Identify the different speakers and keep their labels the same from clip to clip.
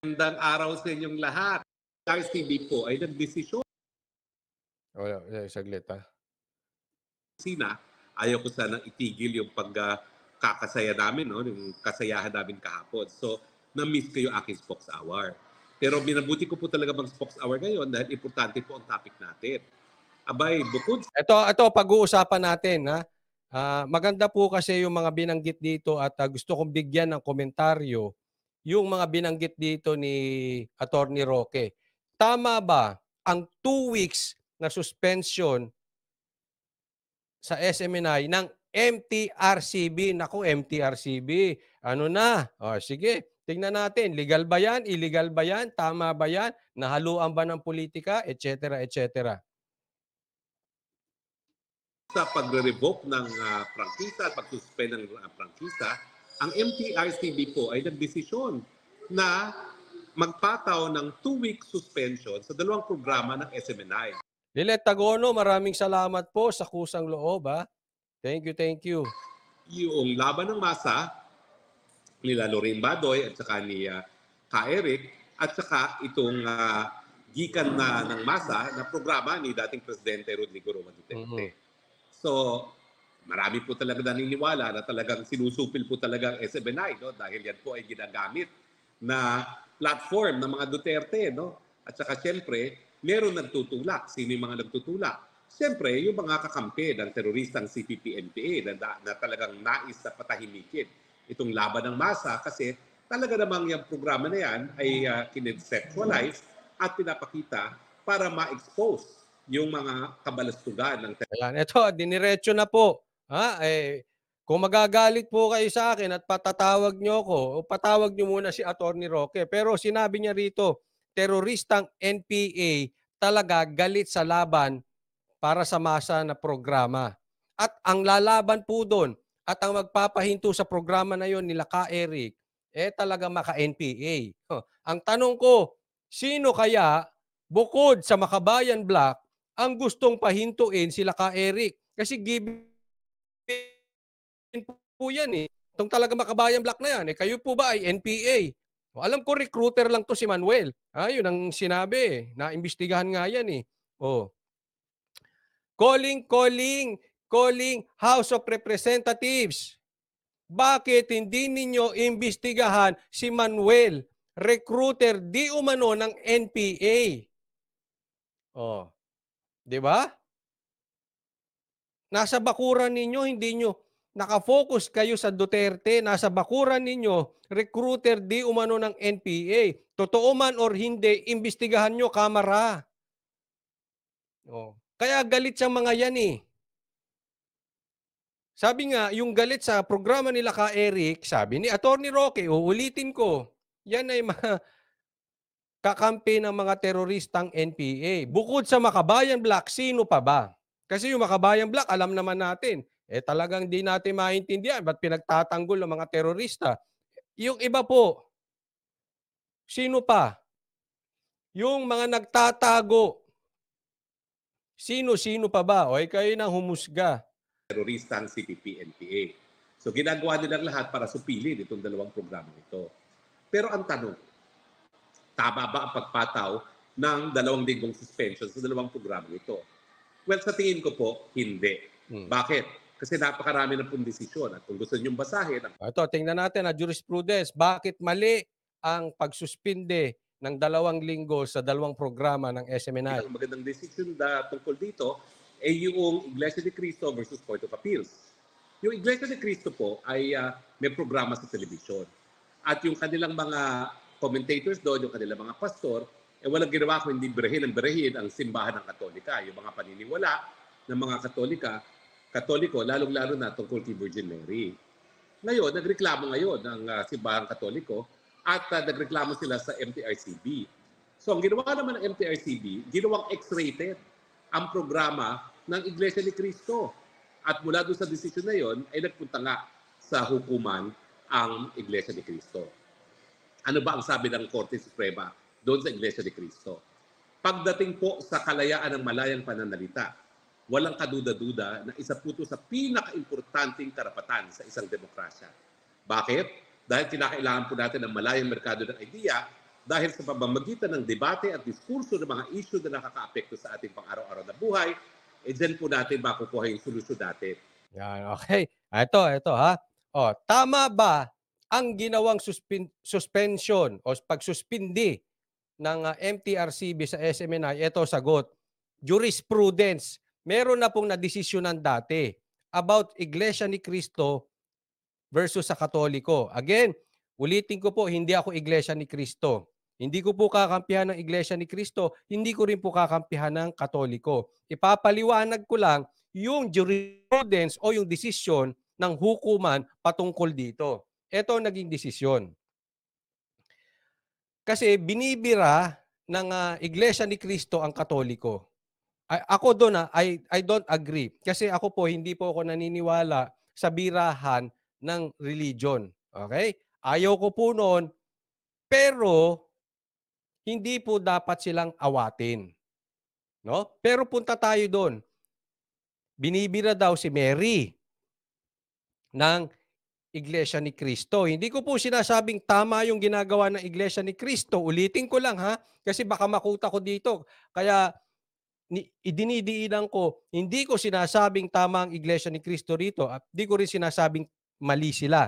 Speaker 1: Magandang araw sa inyong lahat. Ang TV po ay nagdesisyon. Wala, wala, saglit ha. Sina, ayaw ko sanang itigil yung pagkakasaya namin, no? yung kasayahan namin kahapon. So, na-miss kayo aking Spox Hour. Pero minabuti ko po talaga bang Spox Hour ngayon dahil importante po ang topic natin. Abay, bukod... Ito, ito pag-uusapan
Speaker 2: natin ha. Uh, maganda po kasi yung mga binanggit dito at uh, gusto kong bigyan ng komentaryo yung mga binanggit dito ni Attorney Roque. Tama ba ang two weeks na suspension sa SMNI ng MTRCB? Naku, MTRCB. Ano na? O, sige, tingnan natin. Legal ba yan? Illegal ba yan? Tama ba yan? Nahaluan ba ng politika? Etc. Etc.
Speaker 1: Sa pagre-revoke ng uh, prangkisa at pag-suspend ng uh, prangkisa, ang MTRCB po ay nagdesisyon na magpataw ng two-week suspension sa dalawang programa ng SMNI. Lilet Tagono, maraming salamat
Speaker 2: po sa kusang loob. Ha?
Speaker 1: Thank you, thank you. Yung laban ng masa nila Lorraine Badoy at saka ni uh, Ka Eric at saka itong uh, gikan na ng masa na programa ni dating Presidente Rodrigo Roman Duterte. Mm-hmm. So, Marami po talaga naniniwala na talagang sinusupil po talaga ang SMNI no? dahil yan po ay ginagamit na platform ng mga Duterte. No? At saka siyempre, meron nagtutulak. Sino yung mga nagtutulak? Siyempre, yung mga kakampi ng teroristang CPP-NPA na, na, talagang nais sa patahimikin itong laban ng masa kasi talaga namang yung programa na yan ay uh, ah, kinesexualize at pinapakita para ma-expose yung mga kabalastugan ng teroristang.
Speaker 2: Ito, diniretso na po Ha? Ah, eh, kung magagalit po kayo sa akin at patatawag nyo ako, o patawag nyo muna si Attorney Roque. Pero sinabi niya rito, teroristang NPA talaga galit sa laban para sa masa na programa. At ang lalaban po doon at ang magpapahinto sa programa na yon nila ka Eric, eh talaga maka-NPA. Ang tanong ko, sino kaya bukod sa Makabayan Black ang gustong pahintuin sila ka Eric? Kasi given po yan eh. Itong talaga makabayan black na yan. Eh, kayo po ba ay NPA? O, alam ko recruiter lang to si Manuel. Ah, ang sinabi eh. Naimbestigahan nga yan eh. Oh. Calling, calling, calling House of Representatives. Bakit hindi ninyo imbestigahan si Manuel, recruiter di umano ng NPA? Oh. 'Di ba? Nasa bakuran ninyo hindi nyo nakafocus kayo sa Duterte, nasa bakuran ninyo, recruiter di umano ng NPA. Totoo man or hindi, imbestigahan nyo, kamara. Oh. Kaya galit sa mga yan eh. Sabi nga, yung galit sa programa nila ka Eric, sabi ni Attorney Roque, uulitin ko, yan ay mga kakampi ng mga teroristang NPA. Bukod sa Makabayan Black, sino pa ba? Kasi yung Makabayan Black, alam naman natin, eh talagang di natin maintindihan ba't pinagtatanggol ng mga terorista. Yung iba po, sino pa? Yung mga nagtatago.
Speaker 1: Sino-sino pa ba? O kayo na humusga. Terorista ang CPP, NPA. So ginagawa nilang lahat para supilin itong dalawang programa ito. Pero ang tanong, tama ba ang pagpataw ng dalawang linggong suspension sa dalawang programa ito? Well, sa tingin ko po, hindi. Hmm. Bakit? Kasi napakarami na pong desisyon at kung gusto niyong basahin. Ang... Ito, tingnan natin na ah, jurisprudence.
Speaker 2: Bakit mali ang pagsuspinde ng dalawang linggo sa dalawang programa ng
Speaker 1: SMNI? Ang magandang desisyon na ah, tungkol dito ay yung Iglesia de Cristo versus Court of Appeals. Yung Iglesia de Cristo po ay uh, may programa sa television. At yung kanilang mga commentators doon, yung kanilang mga pastor, eh walang ginawa kundi berehin ang berehin ang simbahan ng Katolika. Yung mga paniniwala ng mga Katolika Katoliko, lalong-lalo na tungkol kay Virgin Mary. Ngayon, nagreklamo ngayon ng uh, ah, Simbahang Katoliko at uh, nagreklamo sila sa MTRCB. So ang ginawa naman ng MTRCB, ginawang X-rated ang programa ng Iglesia ni Cristo. At mula doon sa desisyon na yon, ay nagpunta nga sa hukuman ang Iglesia ni Cristo. Ano ba ang sabi ng Korte Suprema doon sa Iglesia ni Cristo? Pagdating po sa kalayaan ng malayang pananalita, walang kaduda-duda na isa po ito sa pinakaimportanteng karapatan sa isang demokrasya. Bakit? Dahil kinakailangan po natin ang malayang merkado ng idea dahil sa pamamagitan ng debate at diskurso ng mga isyu na nakakaapekto sa ating pang-araw-araw na buhay, e dyan po natin makukuha yung solusyon natin. Yan,
Speaker 2: okay. Ah, ito, ito ha. O, tama ba ang ginawang suspin- suspension o pagsuspindi ng uh, ah, MTRCB sa SMNI? Ito sagot. Jurisprudence meron na pong nadesisyonan dati about Iglesia ni Cristo versus sa Katoliko. Again, ulitin ko po, hindi ako Iglesia ni Cristo. Hindi ko po kakampihan ng Iglesia ni Kristo, hindi ko rin po kakampihan ng Katoliko. Ipapaliwanag ko lang yung jurisprudence o yung desisyon ng hukuman patungkol dito. Ito naging desisyon. Kasi binibira ng uh, Iglesia ni Kristo ang Katoliko. I, ako doon ah, I I don't agree kasi ako po hindi po ako naniniwala sa birahan ng religion. Okay? Ayaw ko po noon pero hindi po dapat silang awatin. No? Pero punta tayo doon. Binibira daw si Mary ng Iglesia ni Kristo. Hindi ko po sinasabing tama yung ginagawa ng Iglesia ni Kristo. Ulitin ko lang ha, kasi baka makuta ko dito. Kaya idinidiinan ko, hindi ko sinasabing tama ang Iglesia ni Kristo rito at hindi ko rin sinasabing mali sila.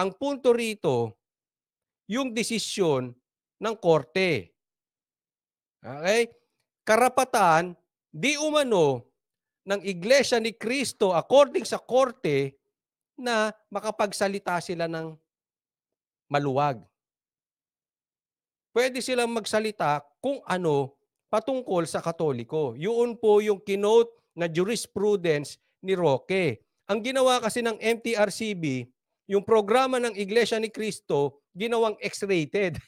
Speaker 2: Ang punto rito, yung desisyon ng korte. Okay? Karapatan, di umano ng Iglesia ni Kristo according sa korte na makapagsalita sila ng maluwag. Pwede silang magsalita kung ano patungkol sa Katoliko. Yun po yung kinote na jurisprudence ni Roque. Ang ginawa kasi ng MTRCB, yung programa ng Iglesia ni Cristo, ginawang X-rated.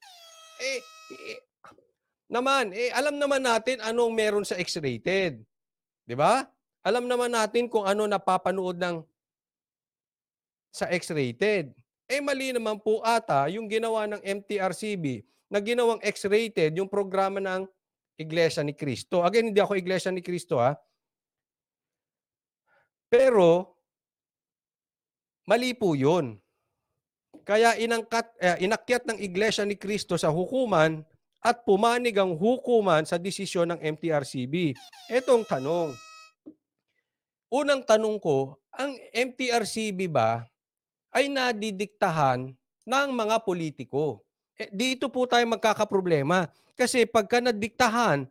Speaker 2: eh, eh, naman, eh, alam naman natin anong meron sa X-rated. 'Di ba? Alam naman natin kung ano napapanood ng sa X-rated. Eh mali naman po ata yung ginawa ng MTRCB na ginawang X-rated yung programa ng iglesia ni Kristo. Again, hindi ako iglesia ni Kristo ha. Pero mali po 'yun. Kaya inangkat eh, inakyat ng iglesia ni Kristo sa hukuman at pumanig ang hukuman sa desisyon ng MTRCB. Etong tanong. Unang tanong ko, ang MTRCB ba ay nadidiktahan ng mga politiko? Eh, dito po tayo magkakaproblema kasi pagka nadiktahan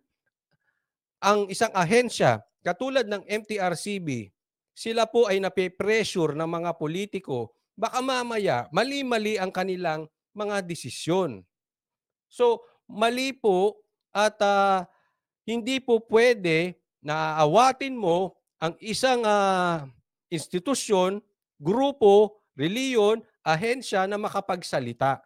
Speaker 2: ang isang ahensya, katulad ng MTRCB, sila po ay nape-pressure ng mga politiko, baka mamaya mali-mali ang kanilang mga desisyon. So, mali po at uh, hindi po pwede na aawatin mo ang isang uh, institusyon, grupo, reliyon, ahensya na makapagsalita.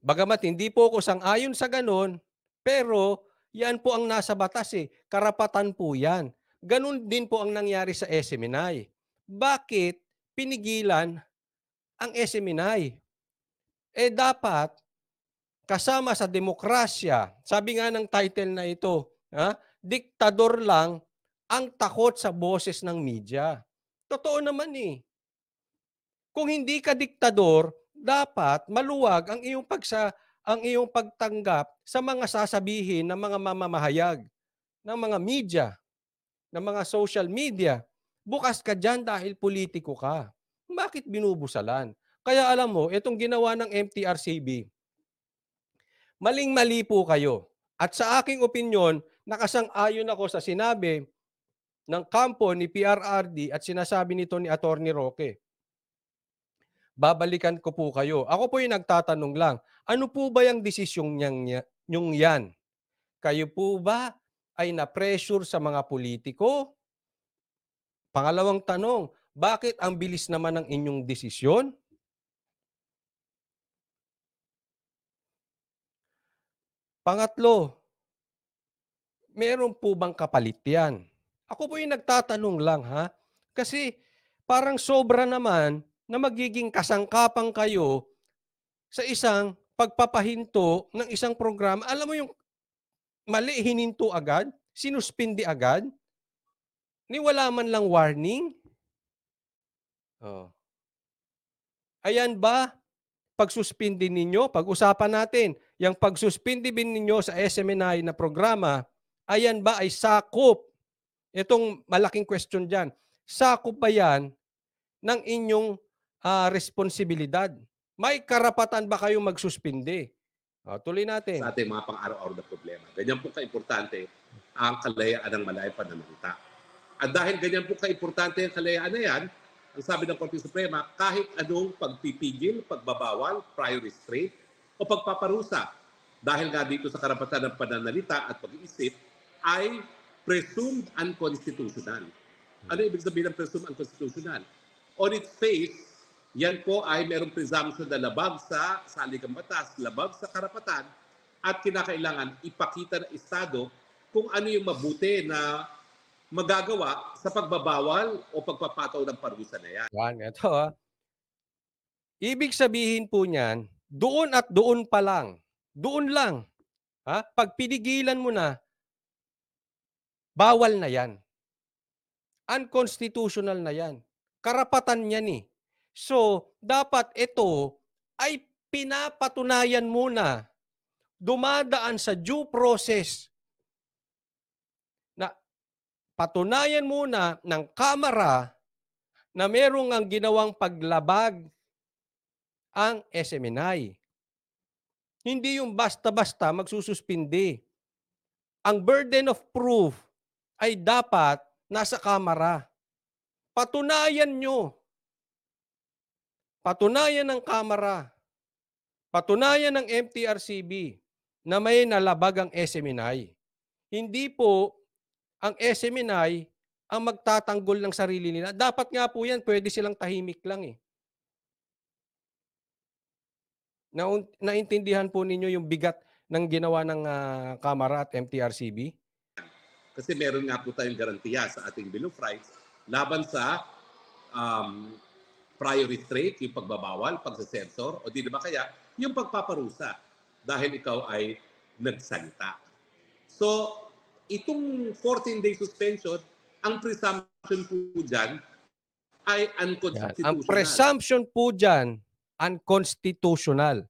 Speaker 2: Bagamat hindi po ako sang-ayon sa ganun, pero yan po ang nasa batas eh. Karapatan po yan. Ganun din po ang nangyari sa SMNI. Bakit pinigilan ang SMNI? Eh dapat kasama sa demokrasya, sabi nga ng title na ito, ha? diktador lang ang takot sa boses ng media. Totoo naman eh. Kung hindi ka diktador, dapat maluwag ang iyong pagsa ang iyong pagtanggap sa mga sasabihin ng mga mamamahayag, ng mga media, ng mga social media. Bukas ka diyan dahil politiko ka. Bakit binubusalan? Kaya alam mo, itong ginawa ng MTRCB, maling-mali po kayo. At sa aking opinyon, nakasang-ayon ako sa sinabi ng kampo ni PRRD at sinasabi nito ni Attorney Roque babalikan ko po kayo. Ako po yung nagtatanong lang, ano po ba yung desisyon niyang, niyong yan? Kayo po ba ay na-pressure sa mga politiko? Pangalawang tanong, bakit ang bilis naman ng inyong desisyon? Pangatlo, meron po bang kapalit yan? Ako po yung nagtatanong lang ha. Kasi parang sobra naman na magiging kasangkapang kayo sa isang pagpapahinto ng isang programa. Alam mo yung mali hininto agad, sinuspindi agad, ni wala man lang warning. Oh. Ayan ba pagsuspindi ninyo? Pag-usapan natin, yung pagsuspindi bin ninyo sa SMNI na programa, ayan ba ay sakop? Itong malaking question dyan. Sakop ba yan ng inyong uh, responsibilidad. May karapatan ba kayong magsuspindi?
Speaker 1: Uh, tuloy natin. Sa ating mga pang-araw-araw na problema. Ganyan po kaimportante ang kalayaan ng malayang pananalita. At dahil ganyan po kaimportante ang kalayaan na yan, ang sabi ng Korte Suprema, kahit anong pagpipigil, pagbabawal, prior restraint, o pagpaparusa dahil nga dito sa karapatan ng pananalita at pag-iisip ay presumed unconstitutional. Ano ibig sabihin ng presumed unconstitutional? On its face, yan po ay merong presumption na labag sa saligang batas, labag sa karapatan, at kinakailangan ipakita ng Estado kung ano yung mabuti na magagawa sa pagbabawal o pagpapataw ng parusa na yan.
Speaker 2: Yan, ito ha. Ah. Ibig sabihin po niyan, doon at doon pa lang. Doon lang. Ha? Pag pinigilan mo na, bawal na yan. Unconstitutional na yan. Karapatan niya ni. Eh. So, dapat ito ay pinapatunayan muna. Dumadaan sa due process na patunayan muna ng kamera na merong ang ginawang paglabag ang SMNI. Hindi yung basta-basta magsususpindi. Ang burden of proof ay dapat nasa kamera. Patunayan nyo Patunayan ng kamera, patunayan ng MTRCB na may nalabag ang SMNI. Hindi po ang SMNI ang magtatanggol ng sarili nila. Dapat nga po yan, pwede silang tahimik lang eh. Na, naintindihan po ninyo yung bigat ng ginawa ng uh, Kamara at MTRCB?
Speaker 1: Kasi meron nga po tayong garantiya sa ating Bill of Rights laban sa um, prior restraint, yung pagbabawal, pagsasensor, o di ba kaya yung pagpaparusa dahil ikaw ay nagsalita. So, itong 14-day suspension, ang presumption po dyan ay unconstitutional. Yan. Ang presumption po dyan,
Speaker 2: unconstitutional.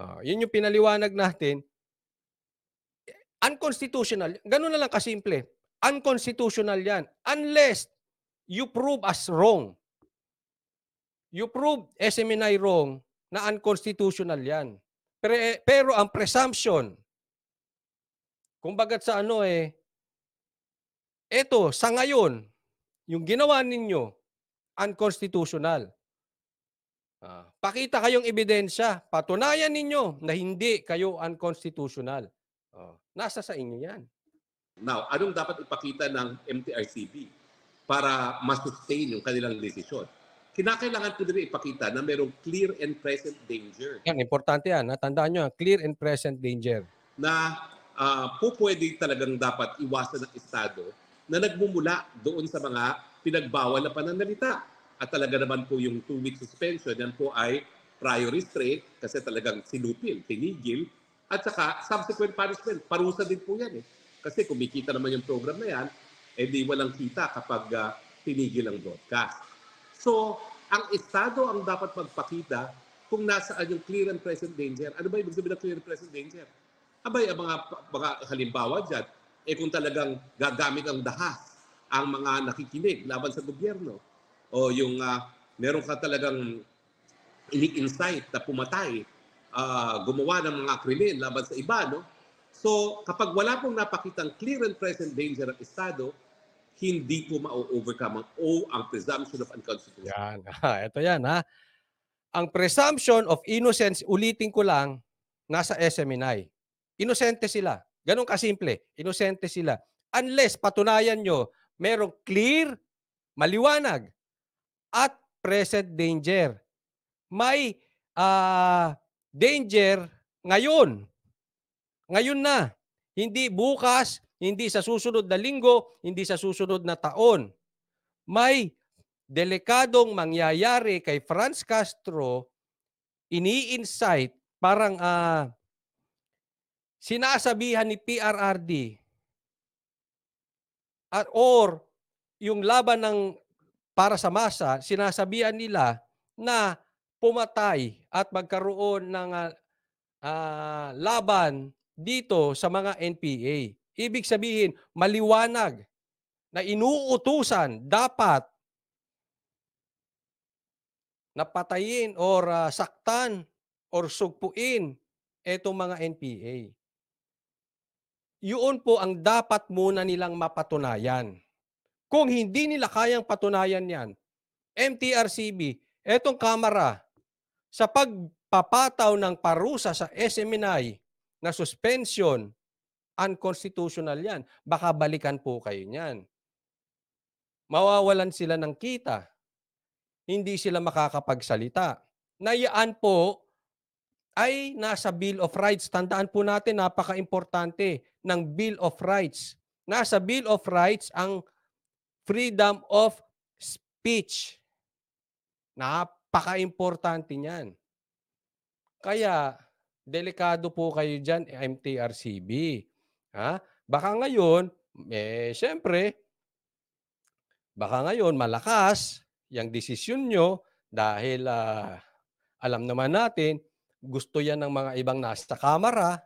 Speaker 2: Uh, yun yung pinaliwanag natin. Unconstitutional. Ganun na lang kasimple. Unconstitutional yan. Unless you prove us wrong you proved SMNI wrong na unconstitutional yan. Pero, pero ang presumption, kung bagat sa ano eh, eto, sa ngayon, yung ginawa ninyo, unconstitutional. Ah, pakita kayong ebidensya, patunayan ninyo na hindi kayo unconstitutional.
Speaker 1: Oh, nasa sa inyo yan. Now, anong dapat ipakita ng MTRCB para ma yung kanilang desisyon? kinakailangan ko din ipakita na merong clear and present danger.
Speaker 2: Yan, importante yan. Tandaan nyo, clear and present danger.
Speaker 1: Na uh, po pwede talagang dapat iwasan ng Estado na nagmumula doon sa mga pinagbawal na pananalita. At talaga naman po yung two-week suspension, yan po ay prior restraint kasi talagang sinupil, tinigil. At saka subsequent punishment, parusa din po yan eh. Kasi kumikita naman yung program na yan, edi eh, walang kita kapag uh, tinigil ang broadcast. So, ang Estado ang dapat magpakita kung nasaan yung clear and present danger. Ano ba ibig sabihin ng clear and present danger? Abay, ang mga, mga halimbawa dyan, eh kung talagang gagamit ang dahas ang mga nakikinig laban sa gobyerno o yung uh, meron ka talagang ini-insight na pumatay, uh, gumawa ng mga krimen laban sa iba, no? So, kapag wala pong napakitang clear and present danger ang Estado, hindi po ma-overcome ang O, ang presumption of unconstitutional.
Speaker 2: Yan. ito ah, yan ha. Ang presumption of innocence, ulitin ko lang, nasa SMNI. Inosente sila. Ganun kasimple. Inosente sila. Unless patunayan nyo, merong clear, maliwanag, at present danger. May uh, danger ngayon. Ngayon na. Hindi bukas, hindi sa susunod na linggo, hindi sa susunod na taon. May delikadong mangyayari kay Franz Castro, ini-insight, parang uh, sinasabihan ni PRRD at or yung laban ng para sa masa, sinasabihan nila na pumatay at magkaroon ng uh, uh, laban dito sa mga NPA. Ibig sabihin, maliwanag na inuutusan dapat na patayin or uh, saktan or sugpuin itong mga NPA. Yun po ang dapat muna nilang mapatunayan. Kung hindi nila kayang patunayan yan, MTRCB, etong kamera, sa pagpapataw ng parusa sa SMNI, na suspension, unconstitutional yan. Baka balikan po kayo niyan. Mawawalan sila ng kita. Hindi sila makakapagsalita. Nayaan po ay nasa Bill of Rights. Tandaan po natin, napaka-importante ng Bill of Rights. Nasa Bill of Rights ang freedom of speech. Napaka-importante niyan. Kaya, delikado po kayo dyan, MTRCB. Ha? Baka ngayon, eh, syempre, baka ngayon malakas yung desisyon nyo dahil uh, alam naman natin, gusto yan ng mga ibang nasa kamera.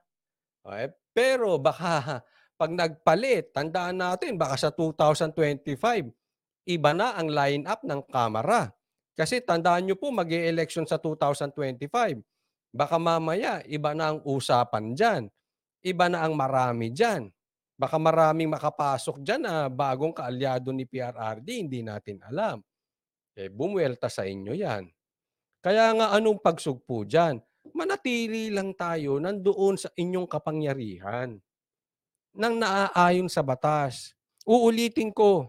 Speaker 2: Okay? Pero baka pag nagpalit, tandaan natin, baka sa 2025, iba na ang line-up ng kamera. Kasi tandaan nyo po, mag election sa 2025 Baka mamaya, iba na ang usapan dyan. Iba na ang marami dyan. Baka maraming makapasok dyan na bagong kaalyado ni PRRD, hindi natin alam. Eh, bumuelta sa inyo yan. Kaya nga anong pagsugpo dyan? Manatili lang tayo nandoon sa inyong kapangyarihan nang naaayon sa batas. Uulitin ko,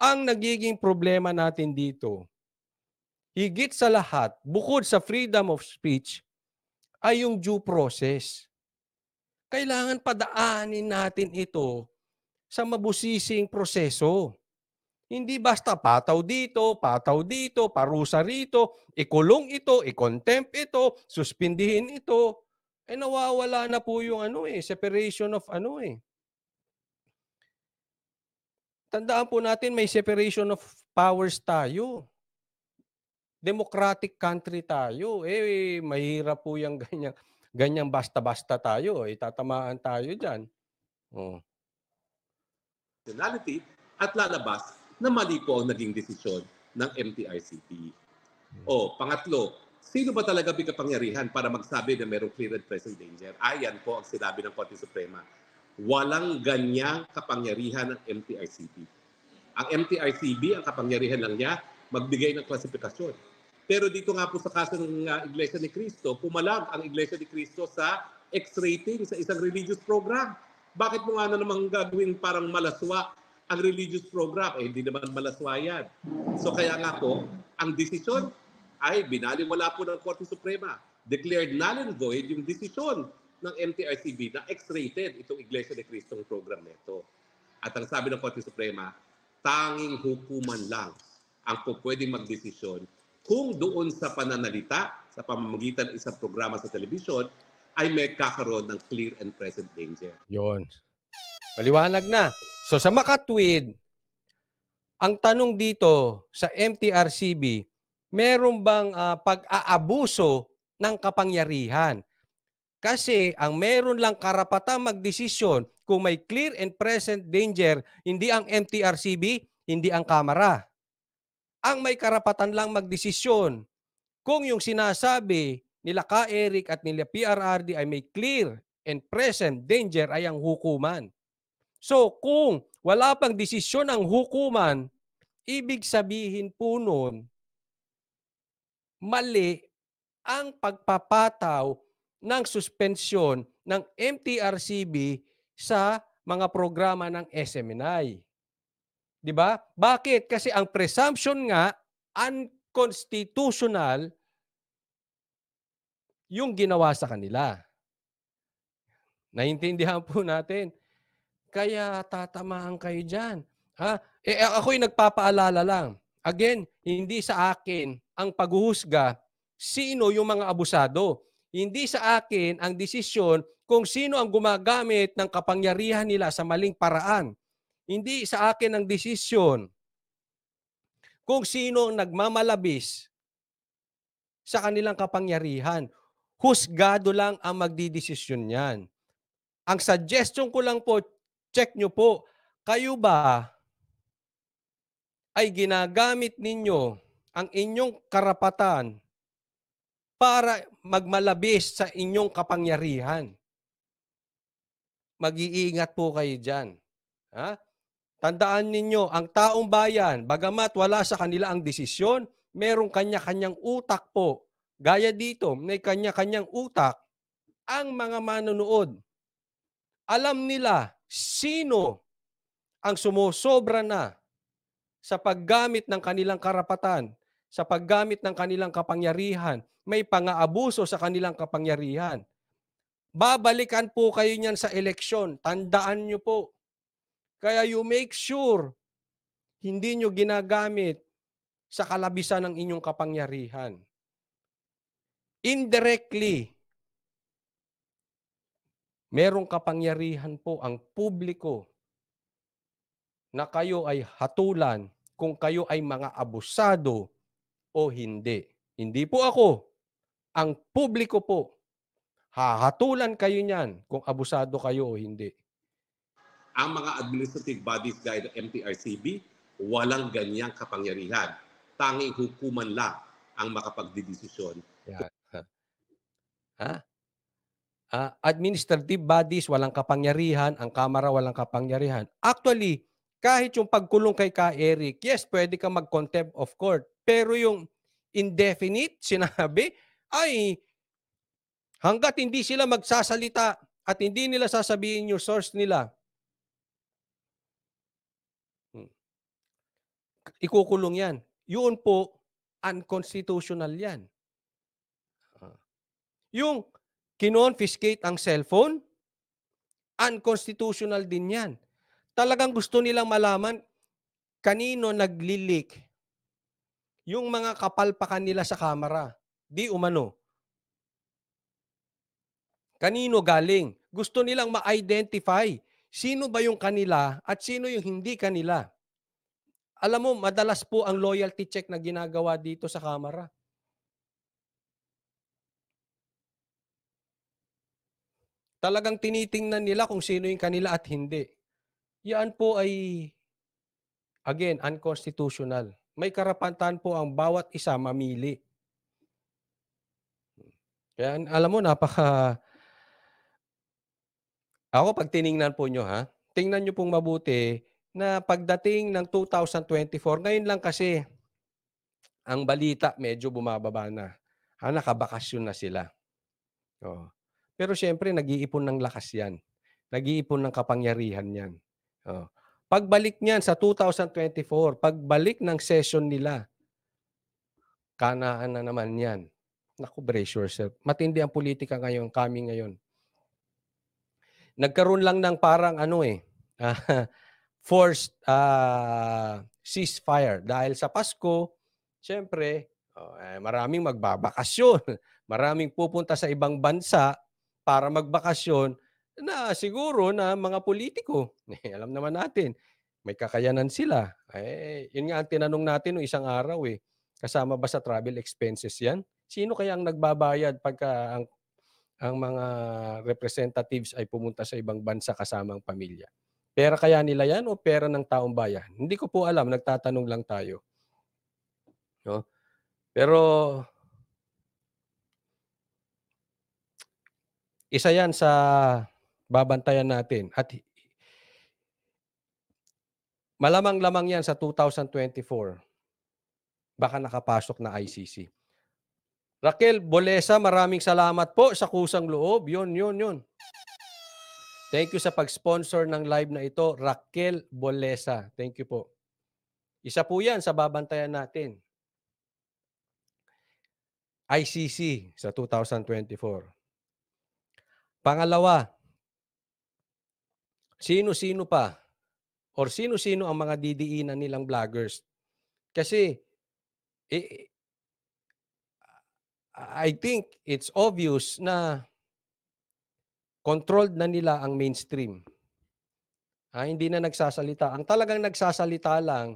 Speaker 2: ang nagiging problema natin dito, higit sa lahat, bukod sa freedom of speech, ay yung due process. Kailangan padaanin natin ito sa mabusising proseso. Hindi basta pataw dito, pataw dito, parusa rito, ikulong ito, i ito, suspindihin ito. Eh nawawala na po yung ano eh, separation of ano eh. Tandaan po natin may separation of powers tayo democratic country tayo. Eh, mahirap po yung ganyan. Ganyan basta-basta tayo. Itatamaan eh, tayo dyan.
Speaker 1: Oh. Nationality at lalabas na mali po ang naging desisyon ng MTICP. O, hmm. oh, pangatlo, sino ba talaga may kapangyarihan para magsabi na mayroong clear and present danger? Ayan ah, po ang sinabi ng Korte Suprema. Walang ganyang kapangyarihan ng MTICP. Ang MTICB, ang kapangyarihan lang niya, magbigay ng klasifikasyon pero dito nga po sa kaso ng uh, Iglesia ni Cristo, pumalag ang Iglesia ni Cristo sa X-rating sa isang religious program. Bakit mo nga na naman gagawin parang malaswa ang religious program? Eh, hindi naman malaswa yan. So kaya nga po, ang desisyon ay binaliwala po ng Korte Suprema. Declared null and void yung desisyon ng MTRCB na X-rated itong Iglesia ni Cristong program nito. At ang sabi ng Korte Suprema, tanging hukuman lang ang pwedeng magdesisyon kung doon sa pananalita sa pamamagitan ng isang programa sa telebisyon ay may kakaroon ng clear and present danger.
Speaker 2: Yon. Maliwanag na. So sa makatwid, ang tanong dito sa MTRCB, meron bang uh, pag-aabuso ng kapangyarihan? Kasi ang meron lang karapatang magdesisyon kung may clear and present danger, hindi ang MTRCB, hindi ang kamera ang may karapatan lang magdesisyon kung yung sinasabi nila ka Eric at nila PRRD ay may clear and present danger ay ang hukuman. So kung wala pang desisyon ang hukuman, ibig sabihin po noon, mali ang pagpapataw ng suspensyon ng MTRCB sa mga programa ng SMNI. 'Di ba? Bakit? Kasi ang presumption nga unconstitutional yung ginawa sa kanila. Naiintindihan po natin. Kaya tatamaan kayo diyan. Ha? Eh ako'y nagpapaalala lang. Again, hindi sa akin ang paghuhusga sino yung mga abusado. Hindi sa akin ang desisyon kung sino ang gumagamit ng kapangyarihan nila sa maling paraan. Hindi sa akin ang desisyon kung sino ang nagmamalabis sa kanilang kapangyarihan. Husgado lang ang magdidesisyon niyan. Ang suggestion ko lang po, check nyo po, kayo ba ay ginagamit ninyo ang inyong karapatan para magmalabis sa inyong kapangyarihan? Mag-iingat po kayo dyan. Ha? Tandaan ninyo, ang taong bayan, bagamat wala sa kanila ang desisyon, merong kanya-kanyang utak po. Gaya dito, may kanya-kanyang utak ang mga manonood. Alam nila sino ang sumusobra na sa paggamit ng kanilang karapatan, sa paggamit ng kanilang kapangyarihan, may pangaabuso sa kanilang kapangyarihan. Babalikan po kayo niyan sa eleksyon. Tandaan niyo po kaya you make sure hindi nyo ginagamit sa kalabisan ng inyong kapangyarihan. Indirectly, merong kapangyarihan po ang publiko na kayo ay hatulan kung kayo ay mga abusado o hindi. Hindi po ako. Ang publiko po. Hahatulan kayo niyan kung abusado kayo o hindi
Speaker 1: ang mga administrative bodies gaya ng MTRCB, walang ganyang kapangyarihan. Tanging hukuman lang ang makapagdidesisyon. Yeah. Ha?
Speaker 2: Uh, administrative bodies, walang kapangyarihan. Ang Kamara, walang kapangyarihan. Actually, kahit yung pagkulong kay Ka Eric, yes, pwede kang mag-contempt of court. Pero yung indefinite, sinabi, ay hanggat hindi sila magsasalita at hindi nila sasabihin yung source nila, ikukulong yan. Yun po, unconstitutional yan. Ah. Yung kinonfiscate ang cellphone, unconstitutional din yan. Talagang gusto nilang malaman kanino naglilik yung mga kapalpakan nila sa kamera. Di umano. Kanino galing? Gusto nilang ma-identify sino ba yung kanila at sino yung hindi kanila. Alam mo, madalas po ang loyalty check na ginagawa dito sa kamera. Talagang tinitingnan nila kung sino yung kanila at hindi. Yan po ay, again, unconstitutional. May karapatan po ang bawat isa mamili. Kaya alam mo, napaka... Ako, pag tiningnan po nyo, ha? Tingnan nyo pong mabuti na pagdating ng 2024, ngayon lang kasi ang balita medyo bumababa na. Ha, ah, nakabakasyon na sila. Oh. Pero siyempre, nag-iipon ng lakas yan. Nag-iipon ng kapangyarihan yan. Oh. Pagbalik niyan sa 2024, pagbalik ng session nila, kanaan na naman yan. Naku, brace yourself. Matindi ang politika ngayon, kami ngayon. Nagkaroon lang ng parang ano eh, forced uh, ceasefire. Dahil sa Pasko, siyempre, oh, eh, maraming magbabakasyon. maraming pupunta sa ibang bansa para magbakasyon na siguro na mga politiko. Eh, alam naman natin, may kakayanan sila. Eh, yun nga ang tinanong natin noong isang araw eh. Kasama ba sa travel expenses yan? Sino kaya ang nagbabayad pagka ang, ang mga representatives ay pumunta sa ibang bansa kasama ang pamilya? Pera kaya nila yan o pera ng taong bayan? Hindi ko po alam, nagtatanong lang tayo. No? Pero isa yan sa babantayan natin at malamang-lamang yan sa 2024 baka nakapasok na ICC. Raquel Bolesa, maraming salamat po sa kusang loob. Yun, yun, yun. Thank you sa pag-sponsor ng live na ito, Raquel Bolesa. Thank you po. Isa po yan sa babantayan natin. ICC sa 2024. Pangalawa, sino-sino pa or sino-sino ang mga na nilang vloggers. Kasi eh, I think it's obvious na Controlled na nila ang mainstream. Ha, ah, hindi na nagsasalita. Ang talagang nagsasalita lang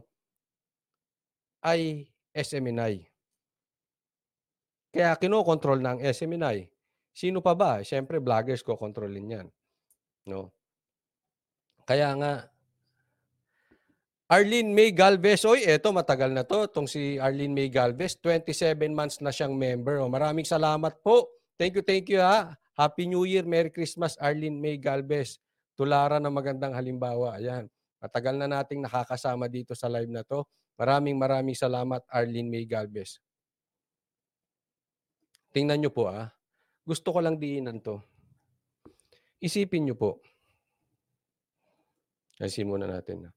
Speaker 2: ay SMNI. Kaya kinokontrol ng SMNI. Sino pa ba? Siyempre, vloggers ko kontrolin yan. No? Kaya nga, Arlene May Galvez, oy, eto matagal na to, tong si Arlene May Galvez, 27 months na siyang member. O, oh. maraming salamat po. Thank you, thank you ha. Happy New Year, Merry Christmas, Arlene May Galvez. Tularan ng magandang halimbawa. Ayan. Matagal na nating nakakasama dito sa live na to. Maraming maraming salamat, Arlene May Galvez. Tingnan nyo po ah. Gusto ko lang diinan to. Isipin nyo po. Kasi muna natin. Ah.